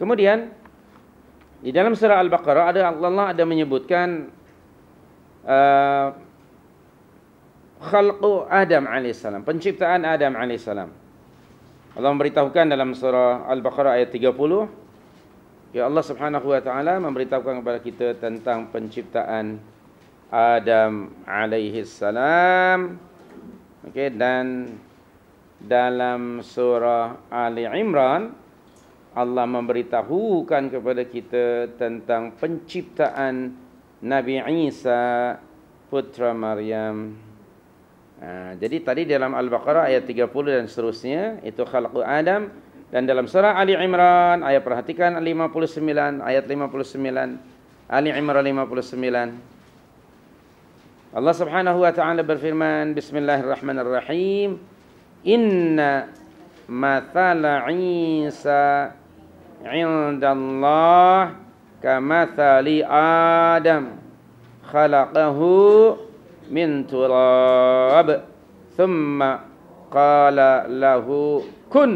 Kemudian di dalam surah Al-Baqarah ada Allah ada menyebutkan uh, khalqu Adam alaihissalam, penciptaan Adam alaihissalam. Allah memberitahukan dalam surah Al-Baqarah ayat 30 Ya Allah subhanahu wa ta'ala memberitahukan kepada kita tentang penciptaan Adam alaihissalam okay, Dan dalam surah Ali Imran Allah memberitahukan kepada kita tentang penciptaan Nabi Isa putra Maryam. Ha, jadi tadi dalam Al-Baqarah ayat 30 dan seterusnya itu khalqu Adam dan dalam surah Ali Imran ayat perhatikan 59 ayat 59 Ali Imran 59 Allah Subhanahu wa taala berfirman bismillahirrahmanirrahim inna مثل Isa, عند الله كمثل آدم خلقه من تراب ثم قال له كن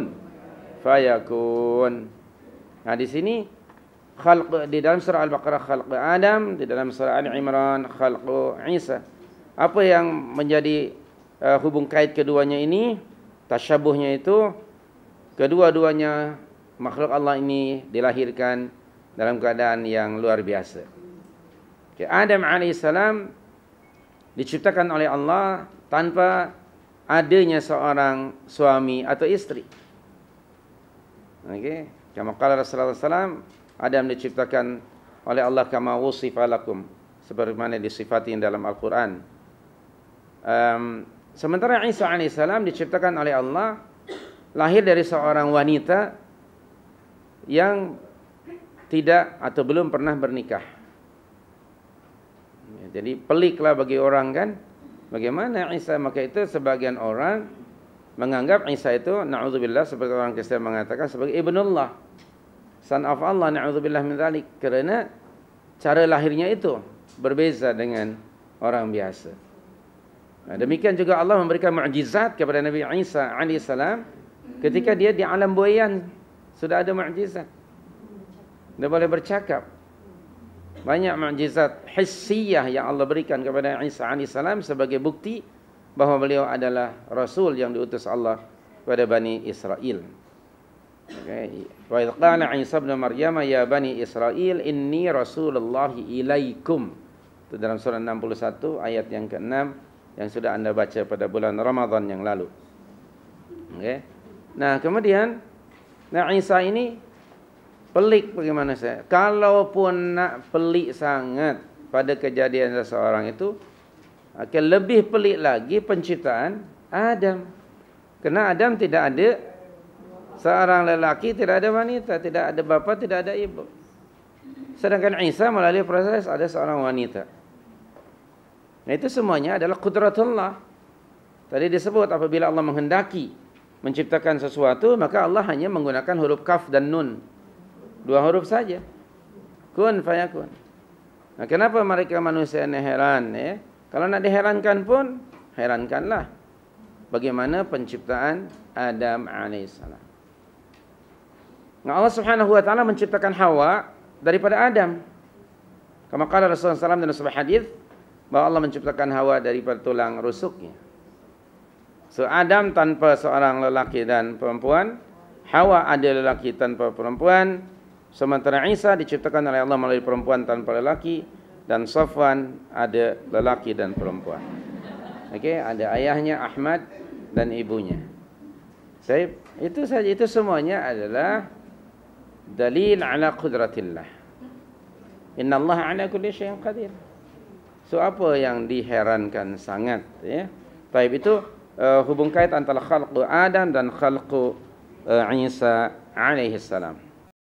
فيكون nah di sini khalq di dalam surah al-baqarah khalq Adam di dalam surah al Imran khalq Isa apa yang menjadi uh, hubung kait keduanya ini tasyabuhnya itu kedua-duanya makhluk Allah ini dilahirkan dalam keadaan yang luar biasa. Okay, Adam AS diciptakan oleh Allah tanpa adanya seorang suami atau istri. Okay. Kama kala Rasulullah SAW, Adam diciptakan oleh Allah kama wusifalakum. mana disifatkan dalam Al-Quran. Um, sementara Isa AS diciptakan oleh Allah lahir dari seorang wanita yang tidak atau belum pernah bernikah. Ya, jadi peliklah bagi orang kan. Bagaimana Isa maka itu sebagian orang menganggap Isa itu naudzubillah seperti orang Kristen mengatakan sebagai ibnullah. Son of Allah naudzubillah min dzalik Kerana cara lahirnya itu berbeza dengan orang biasa. Nah, demikian juga Allah memberikan mukjizat kepada Nabi Isa alaihi salam Ketika dia di alam buayan sudah ada mukjizat. Dia boleh bercakap. Banyak mukjizat hissiah yang Allah berikan kepada Isa alaihissalam sebagai bukti bahawa beliau adalah rasul yang diutus Allah kepada Bani Israel. Wa idh qala Isa ibn Maryam ya Bani Israel inni rasulullahi ilaikum. Itu dalam surah 61 ayat yang ke-6 yang sudah anda baca pada bulan Ramadan yang lalu. Okay. Nah, kemudian Nabi Isa ini pelik bagaimana saya? Kalaupun nak pelik sangat pada kejadian seseorang itu, akan okay, lebih pelik lagi penciptaan Adam. Kena Adam tidak ada seorang lelaki, tidak ada wanita, tidak ada bapa, tidak ada ibu. Sedangkan Isa melalui proses ada seorang wanita. Nah, itu semuanya adalah kudratullah. Tadi disebut apabila Allah menghendaki menciptakan sesuatu maka Allah hanya menggunakan huruf kaf dan nun dua huruf saja kun fayakun nah kenapa mereka manusia ini heran ya kalau nak diherankan pun herankanlah bagaimana penciptaan Adam alaihissalam nah Allah subhanahu wa taala menciptakan Hawa daripada Adam kama Rasulullah SAW alaihi wasallam dalam sebuah Allah menciptakan Hawa daripada tulang rusuknya So Adam tanpa seorang lelaki dan perempuan Hawa ada lelaki tanpa perempuan Sementara Isa diciptakan oleh Allah melalui perempuan tanpa lelaki Dan Safwan ada lelaki dan perempuan Okey, ada ayahnya Ahmad dan ibunya Saya, itu saja, itu semuanya adalah Dalil ala kudratillah Inna Allah ala kulli syaitan qadir So apa yang diherankan sangat ya? Taib itu uh, eh, hubung kait antara khalqu Adam dan khalqu uh, eh, Isa alaihi salam.